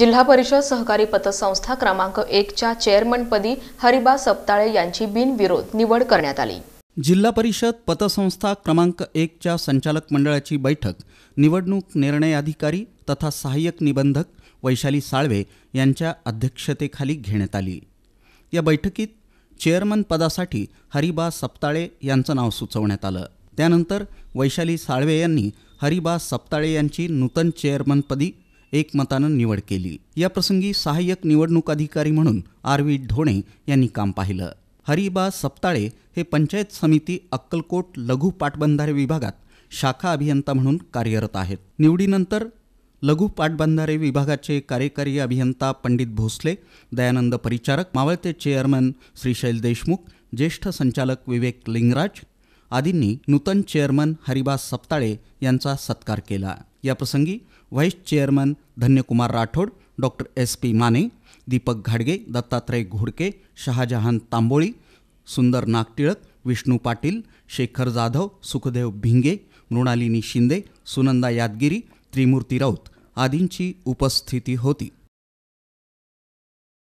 जिल्हा परिषद सहकारी पतसंस्था क्रमांक एकच्या चेअरमनपदी हरिबा सप्ताळे यांची बिनविरोध निवड करण्यात आली जिल्हा परिषद पतसंस्था क्रमांक एकच्या संचालक मंडळाची बैठक निवडणूक निर्णय अधिकारी तथा सहाय्यक निबंधक वैशाली साळवे यांच्या अध्यक्षतेखाली घेण्यात आली या बैठकीत चेअरमन पदासाठी हरिबा सप्ताळे यांचं नाव सुचवण्यात आलं त्यानंतर वैशाली साळवे यांनी हरिबा सप्ताळे यांची नूतन चेअरमनपदी एकमतानं निवड केली या प्रसंगी सहाय्यक निवडणूक अधिकारी म्हणून आर व्ही ढोणे यांनी काम पाहिलं हरिबा सप्ताळे हे पंचायत समिती अक्कलकोट लघु पाटबंधारे विभागात शाखा अभियंता म्हणून कार्यरत आहेत निवडीनंतर लघु पाटबंधारे विभागाचे कार्यकारी अभियंता पंडित भोसले दयानंद परिचारक मावळते चेअरमन श्रीशैल देशमुख ज्येष्ठ संचालक विवेक लिंगराज आदींनी नूतन चेअरमन हरिबास सप्ताळे यांचा सत्कार केला याप्रसंगी vice chairman Dhanyakumar Rathod doctor S P Mane Deepak घाडगे दत्तात्रय घोडके शहाजहान तांबोळी सुंदर नागटिळक विष्णू पाटील शेखर जाधव सुखदेव भिंगे मृणालिनी शिंदे सुनंदा यादगिरी त्रिमूर्ती राऊत आदींची उपस्थिती होती